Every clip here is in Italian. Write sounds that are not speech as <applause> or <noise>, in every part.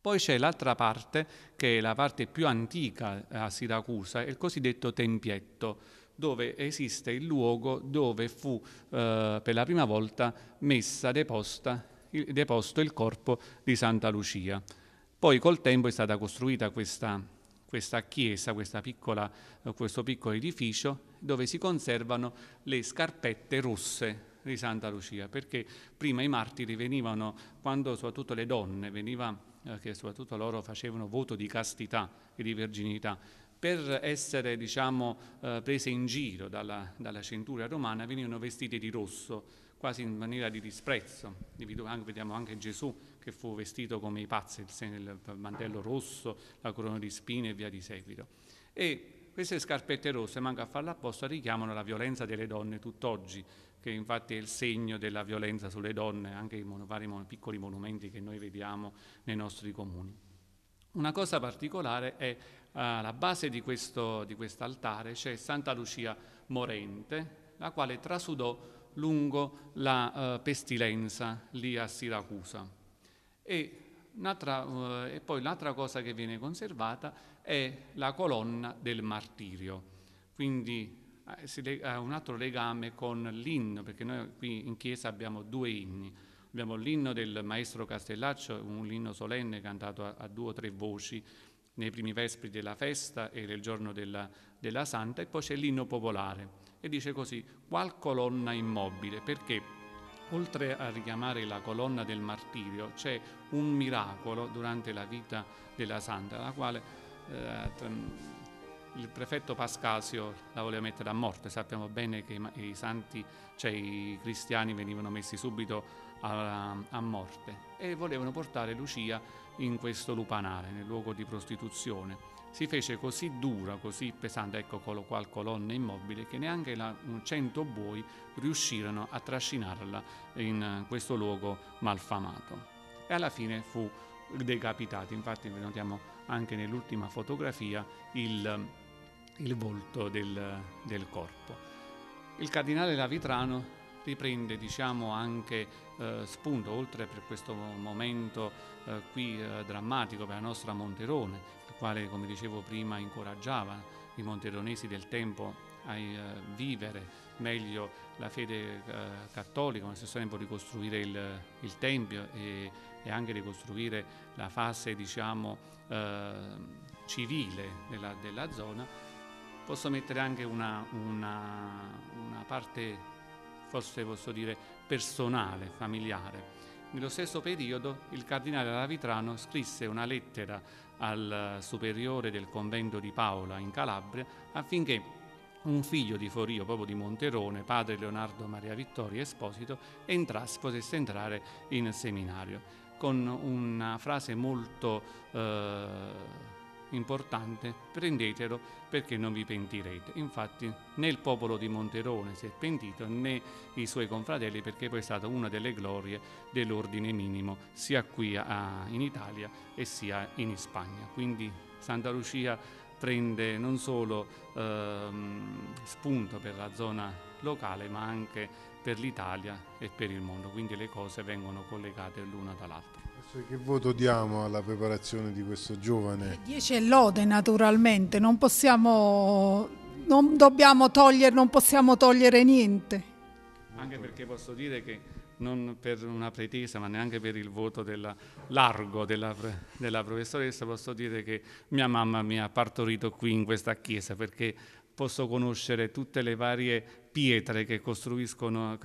Poi c'è l'altra parte, che è la parte più antica a Siracusa, il cosiddetto tempietto, dove esiste il luogo dove fu eh, per la prima volta messa, deposta, il, deposto il corpo di Santa Lucia. Poi col tempo è stata costruita questa, questa chiesa, questa piccola, eh, questo piccolo edificio, dove si conservano le scarpette rosse di Santa Lucia, perché prima i martiri venivano, quando soprattutto le donne veniva, eh, che soprattutto loro facevano voto di castità e di verginità, per essere diciamo, eh, prese in giro dalla, dalla cintura romana venivano vestite di rosso, quasi in maniera di disprezzo. Vediamo anche Gesù che fu vestito come i pazzi, il mantello rosso, la corona di spine e via di seguito. E queste scarpette rosse, manca a farla apposta, richiamano la violenza delle donne tutt'oggi, che infatti è il segno della violenza sulle donne, anche i vari piccoli monumenti che noi vediamo nei nostri comuni. Una cosa particolare è eh, alla base di questo altare c'è Santa Lucia Morente, la quale trasudò lungo la eh, pestilenza lì a Siracusa. E, eh, e poi l'altra cosa che viene conservata è la colonna del martirio, quindi ha ah, eh, eh, un altro legame con l'inno, perché noi qui in chiesa abbiamo due inni. Abbiamo l'inno del maestro Castellaccio, un inno solenne cantato a, a due o tre voci nei primi vespri della festa e del giorno della, della santa, e poi c'è l'inno popolare. E dice così, qual colonna immobile, perché oltre a richiamare la colonna del martirio, c'è un miracolo durante la vita della santa, la quale eh, il prefetto Pascasio la voleva mettere a morte, sappiamo bene che i, santi, cioè i cristiani venivano messi subito a, a morte e volevano portare Lucia in questo lupanare, nel luogo di prostituzione. Si fece così dura, così pesante, ecco qua il colonna immobile, che neanche la, 100 buoi riuscirono a trascinarla in questo luogo malfamato. E alla fine fu decapitato, infatti notiamo anche nell'ultima fotografia il il volto del, del corpo. Il cardinale Lavitrano riprende diciamo, anche eh, spunto, oltre per questo momento eh, qui eh, drammatico per la nostra Monterone, il quale, come dicevo prima, incoraggiava i monteronesi del tempo a eh, vivere meglio la fede eh, cattolica, ma allo stesso tempo ricostruire il, il Tempio e, e, anche ricostruire la fase diciamo, eh, civile della, della zona posso mettere anche una, una, una parte, forse posso dire, personale, familiare. Nello stesso periodo il cardinale Lavitrano scrisse una lettera al superiore del convento di Paola in Calabria affinché un figlio di Forio, proprio di Monterone, padre Leonardo Maria Vittorio Esposito, entrasse, potesse entrare in seminario, con una frase molto eh, importante, prendetelo perché non vi pentirete. Infatti né il popolo di Monterone si è pentito né i suoi confratelli perché poi è stata una delle glorie dell'ordine minimo sia qui a, in Italia e sia in Spagna. Quindi Santa Lucia prende non solo ehm, spunto per la zona locale ma anche per l'Italia e per il mondo, quindi le cose vengono collegate l'una dall'altra. Che voto diamo alla preparazione di questo giovane? 10 eh, è lode naturalmente, non possiamo, non dobbiamo togliere, non possiamo togliere niente. Anche perché posso dire che non per una pretesa ma neanche per il voto della, largo della, della professoressa posso dire che mia mamma mi ha partorito qui in questa chiesa perché posso conoscere tutte le varie pietre che, costituiscono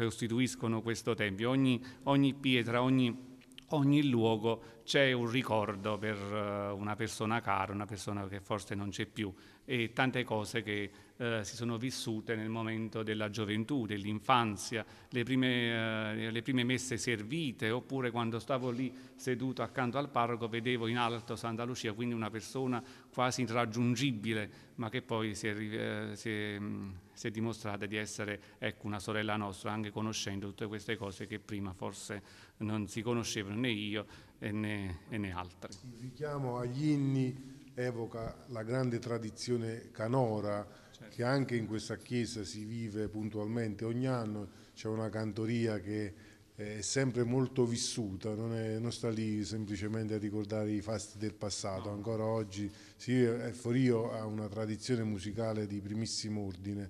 questo tempio, ogni, ogni pietra, ogni ogni luogo c'è un ricordo per eh, una persona cara, una persona che forse non c'è più e tante cose che eh, si sono vissute nel momento della gioventù, dell'infanzia, le prime, eh, le prime messe servite oppure quando stavo lì seduto accanto al parroco vedevo in alto Santa Lucia, quindi una persona quasi irraggiungibile ma che poi si è, eh, si è, mm, si è dimostrata di essere ecco, una sorella nostra anche conoscendo tutte queste cose che prima forse non si conoscevano né io e né, e ne altri. Il richiamo agli inni evoca la grande tradizione canora certo. che anche in questa chiesa si vive puntualmente ogni anno, c'è una cantoria che eh, è sempre molto vissuta, non, è, non, sta lì semplicemente a ricordare i fasti del passato, no. ancora oggi sì, eh, Forio ha una tradizione musicale di primissimo ordine.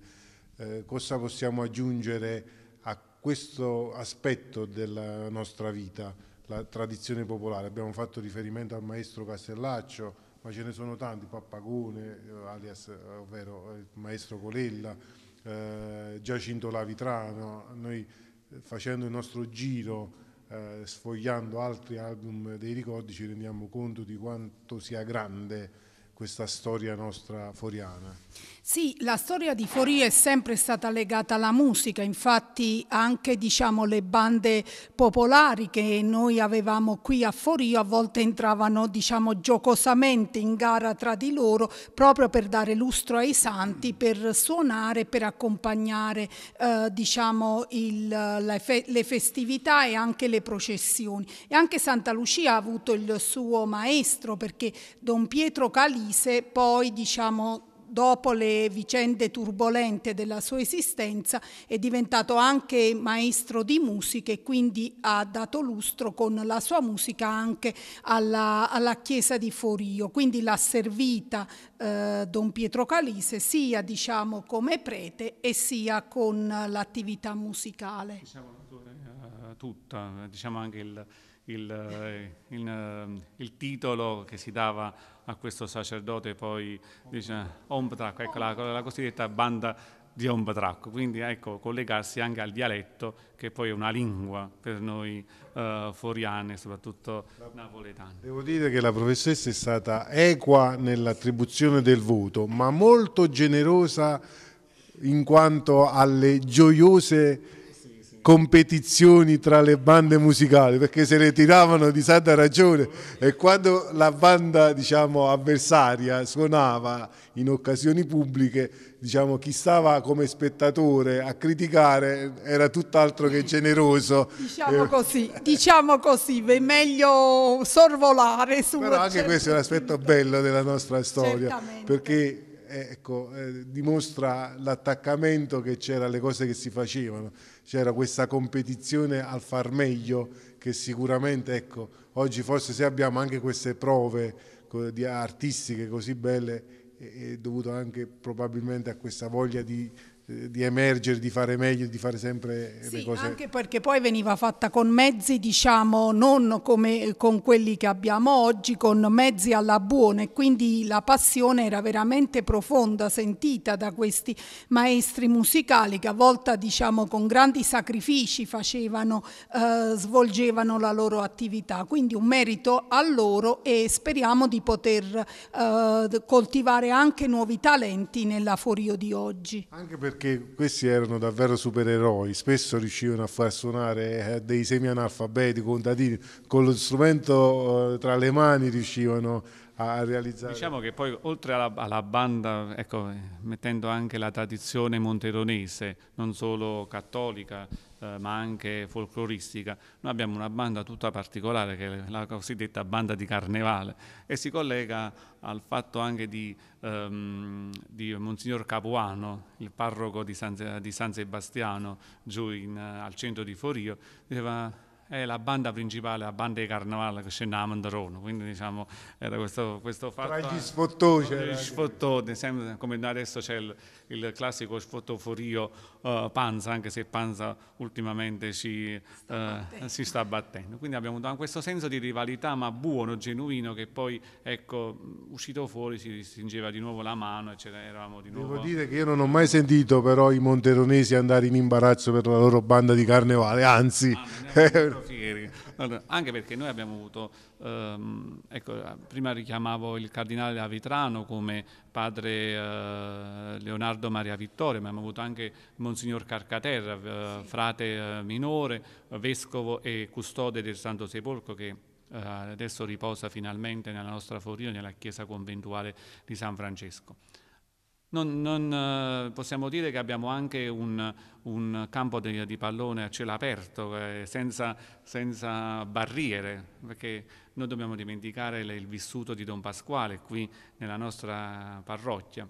Eh, cosa possiamo aggiungere a questo aspetto della nostra vita? la tradizione popolare. Abbiamo fatto riferimento al maestro Castellaccio, ma ce ne sono tanti, Pappagone, eh, alias, eh, ovvero eh, il maestro Colella, eh, Giacinto Lavitrano. Noi facendo il nostro giro, eh, sfogliando altri album dei ricordi, ci rendiamo conto di quanto sia grande questa storia nostra foriana. Sì, la storia di Foria è sempre stata legata alla musica, infatti anche diciamo, le bande popolari che noi avevamo qui a Forio a volte entravano diciamo, giocosamente in gara tra di loro proprio per dare lustro ai santi, per suonare, per accompagnare eh, diciamo, il, fe le festività e anche le processioni. E anche Santa Lucia ha avuto il suo maestro perché Don Pietro Calì Paese poi diciamo dopo le vicende turbolente della sua esistenza, è diventato anche maestro di musica e quindi ha dato lustro con la sua musica anche alla, alla chiesa di Forio. Quindi l'ha servita eh, Don Pietro Calise sia diciamo, come prete e sia con l'attività musicale. Diciamo eh, tutta, diciamo anche il il, eh, il, eh, il, titolo che si dava a questo sacerdote poi dice Ombrac, ecco la, la, cosiddetta banda di Ombrac, quindi ecco collegarsi anche al dialetto che poi è una lingua per noi eh, foriane, soprattutto napoletane. Devo dire che la professoressa è stata equa nell'attribuzione del voto, ma molto generosa in quanto alle gioiose competizioni tra le bande musicali perché se le tiravano di santa ragione e quando la banda diciamo, avversaria suonava in occasioni pubbliche diciamo, chi stava come spettatore a criticare era tutt'altro che generoso diciamo eh, così, diciamo così è meglio sorvolare su però anche certo questo è un aspetto bello della nostra storia Certamente. perché eh, ecco, eh, dimostra l'attaccamento che c'era alle cose che si facevano, c'era questa competizione al far meglio che sicuramente ecco, oggi forse se abbiamo anche queste prove artistiche così belle è dovuto anche probabilmente a questa voglia di di emergere, di fare meglio, di fare sempre sì, le cose. Anche perché poi veniva fatta con mezzi, diciamo, non come con quelli che abbiamo oggi, con mezzi alla buona e quindi la passione era veramente profonda, sentita da questi maestri musicali che a volte, diciamo, con grandi sacrifici facevano, eh, svolgevano la loro attività. Quindi un merito a loro e speriamo di poter eh, coltivare anche nuovi talenti nella Forio di oggi. Anche perché perché questi erano davvero supereroi, spesso riuscivano a far suonare eh, dei semi analfabeti, contadini, con lo strumento eh, tra le mani riuscivano a realizzare. Diciamo che poi oltre alla, alla banda, ecco, mettendo anche la tradizione monteronese, non solo cattolica, eh, ma anche folcloristica. Noi abbiamo una banda tutta particolare che è la cosiddetta banda di carnevale e si collega al fatto anche di, ehm, di Monsignor Capuano, il parroco di San, di San Sebastiano, giù in, al centro di Forio, diceva è la banda principale, la banda di carnevale che c'è in Mandarone, quindi diciamo era questo, questo fatto... Tra gli sfottò c'era... Gli sfottò, sempre, come adesso c'è il, il, classico sfottoforio uh, eh, Panza, anche se Panza ultimamente ci, sta uh, si sta battendo. Quindi abbiamo dato questo senso di rivalità ma buono, genuino, che poi ecco, uscito fuori si stringeva di nuovo la mano e eravamo di nuovo... Devo dire che io non ho mai sentito però i monteronesi andare in imbarazzo per la loro banda di carnevale, anzi... Ah, <laughs> fieri, anche perché noi abbiamo avuto, ehm, ecco, prima richiamavo il cardinale Avitrano come padre eh, Leonardo Maria Vittorio, ma abbiamo avuto anche Monsignor Carcaterra, eh, frate eh, minore, vescovo e custode del Santo Sepolcro che eh, adesso riposa finalmente nella nostra forina, nella chiesa conventuale di San Francesco. Non, non, eh, possiamo dire che abbiamo anche un, un campo di, di, pallone a cielo aperto, eh, senza, senza, barriere, perché non dobbiamo dimenticare il vissuto di Don Pasquale qui nella nostra parrocchia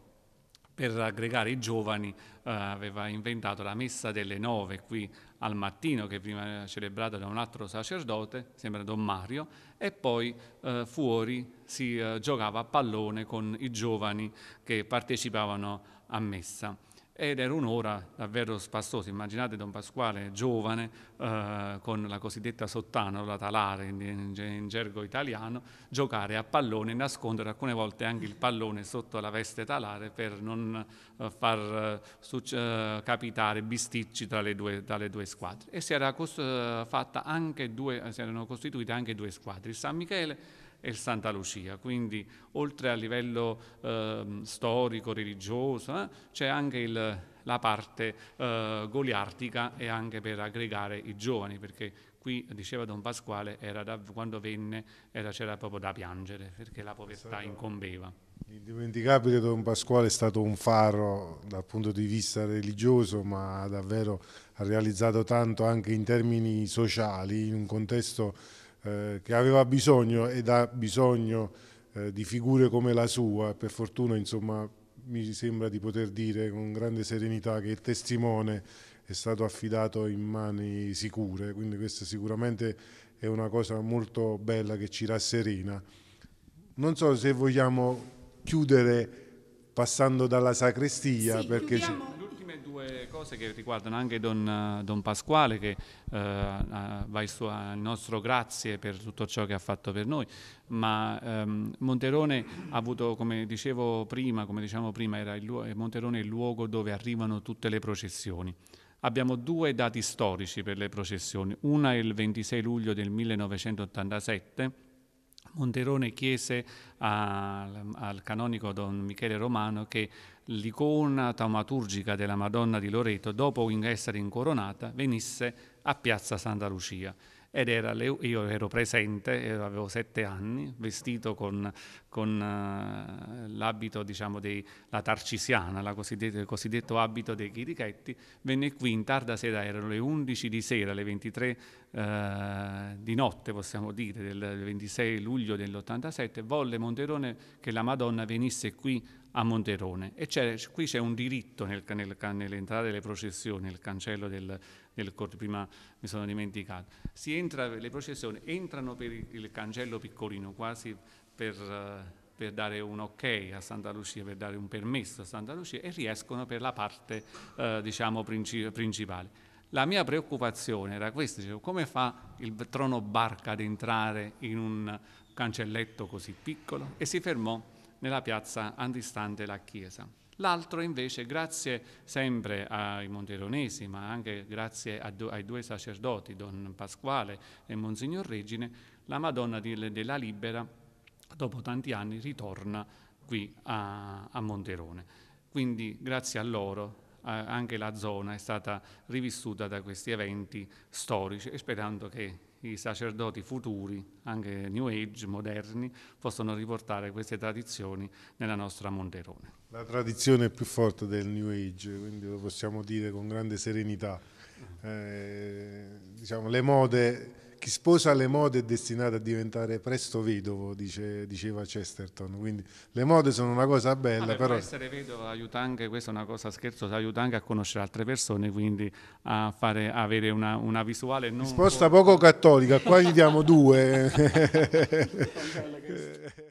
per aggregare i giovani eh, aveva inventato la messa delle nove qui al mattino che prima era celebrata da un altro sacerdote, sembra Don Mario, e poi eh, fuori si eh, giocava a pallone con i giovani che partecipavano a messa ed era un'ora davvero spassosa. Immaginate Don Pasquale giovane eh, con la cosiddetta sottana, la talare in, in, in, gergo italiano, giocare a pallone e nascondere alcune volte anche il pallone sotto la veste talare per non eh, far eh, eh capitare bisticci tra le due, tra le due squadre. E si, era cost- eh, anche due, eh, si erano costituite anche due squadre, il San Michele e il Santa Lucia. Quindi oltre a livello eh, storico, religioso, eh, c'è anche il, la parte eh, goliartica e anche per aggregare i giovani, perché qui, diceva Don Pasquale, da, quando venne era, c'era proprio da piangere, perché la povertà incombeva. Indimenticabile Don Pasquale è stato un faro dal punto di vista religioso, ma davvero ha realizzato tanto anche in termini sociali, in un contesto eh, che aveva bisogno ed ha bisogno eh, di figure come la sua. Per fortuna, insomma, mi sembra di poter dire con grande serenità che il testimone è stato affidato in mani sicure, quindi questa sicuramente è una cosa molto bella che ci rasserena. Non so se vogliamo chiudere passando dalla sacrestia sì, perché ci cose che riguardano anche Don, eh, Don Pasquale che eh, va il, suo, il, nostro grazie per tutto ciò che ha fatto per noi, ma ehm, Monterone ha avuto, come dicevo prima, come diciamo prima, era il, Monterone il luogo dove arrivano tutte le processioni. Abbiamo due dati storici per le processioni, una è il 26 luglio del 1987 Monterone chiese a, al canonico Don Michele Romano che l'icona taumaturgica della Madonna di Loreto, dopo essere incoronata, venisse a Piazza Santa Lucia ed era le, io ero presente, eh, avevo sette anni, vestito con, con uh, l'abito diciamo della tarcisiana, la cosiddetta, il cosiddetto abito dei chirichetti, venne qui in tarda sera, erano le 11 di sera, le 23 uh, eh, di notte possiamo dire, del 26 luglio dell'87, volle Monterone che la Madonna venisse qui a Monterone. E c'è, qui c'è un diritto nel, nel, nell'entrare delle processioni, nel cancello del, del corte, prima mi sono dimenticato. Si entra, le processioni entrano per il cancello piccolino, quasi per, per dare un ok a Santa Lucia, per dare un permesso a Santa Lucia e riescono per la parte eh, diciamo princip- principale. La mia preoccupazione era questa, cioè, come fa il trono barca ad entrare in un cancelletto così piccolo? E si fermò nella piazza antistante la chiesa. L'altro invece, grazie sempre ai monteronesi, ma anche grazie ai due sacerdoti, Don Pasquale e Monsignor Regine, la Madonna della Libera, dopo tanti anni, ritorna qui a, a Monterone. Quindi grazie a loro anche la zona è stata rivissuta da questi eventi storici e sperando che i sacerdoti futuri, anche New Age, moderni, possono riportare queste tradizioni nella nostra Monterone. La tradizione è più forte del New Age, quindi lo possiamo dire con grande serenità. Eh, diciamo, le mode chi sposa le mode è destinato a diventare presto vedovo, dice, diceva Chesterton. Quindi le mode sono una cosa bella. Vabbè, però essere vedovo aiuta anche, questa è una cosa scherzo, aiuta anche a conoscere altre persone, quindi a fare, avere una, una visuale non... Risposta poco, poco cattolica, qua gli diamo due. <laughs> <laughs>